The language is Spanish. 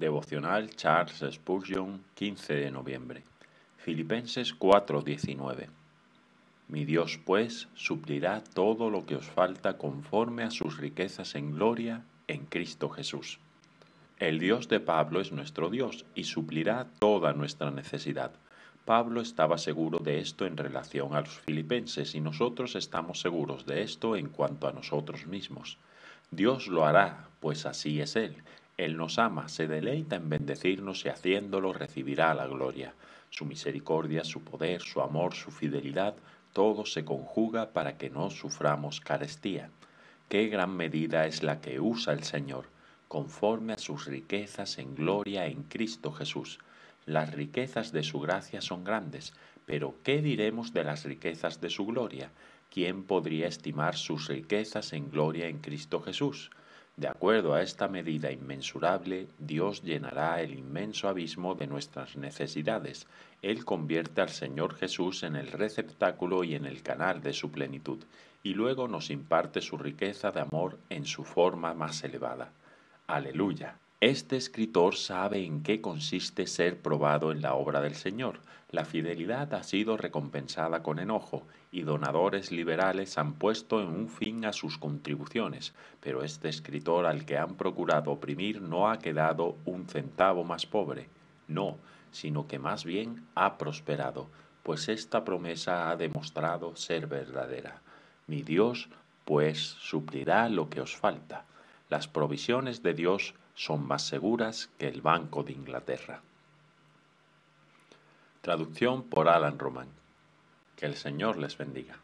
Devocional Charles Spurgeon, 15 de noviembre. Filipenses 4:19. Mi Dios pues suplirá todo lo que os falta conforme a sus riquezas en gloria en Cristo Jesús. El Dios de Pablo es nuestro Dios y suplirá toda nuestra necesidad. Pablo estaba seguro de esto en relación a los filipenses y nosotros estamos seguros de esto en cuanto a nosotros mismos. Dios lo hará, pues así es Él. Él nos ama, se deleita en bendecirnos y haciéndolo recibirá la gloria. Su misericordia, su poder, su amor, su fidelidad, todo se conjuga para que no suframos carestía. Qué gran medida es la que usa el Señor, conforme a sus riquezas en gloria en Cristo Jesús. Las riquezas de su gracia son grandes, pero ¿qué diremos de las riquezas de su gloria? ¿Quién podría estimar sus riquezas en gloria en Cristo Jesús? De acuerdo a esta medida inmensurable, Dios llenará el inmenso abismo de nuestras necesidades. Él convierte al Señor Jesús en el receptáculo y en el canal de su plenitud, y luego nos imparte su riqueza de amor en su forma más elevada. Aleluya. Este escritor sabe en qué consiste ser probado en la obra del Señor. La fidelidad ha sido recompensada con enojo, y donadores liberales han puesto en un fin a sus contribuciones, pero este escritor al que han procurado oprimir no ha quedado un centavo más pobre, no, sino que más bien ha prosperado, pues esta promesa ha demostrado ser verdadera. Mi Dios, pues, suplirá lo que os falta las provisiones de Dios son más seguras que el Banco de Inglaterra. Traducción por Alan Roman. Que el Señor les bendiga.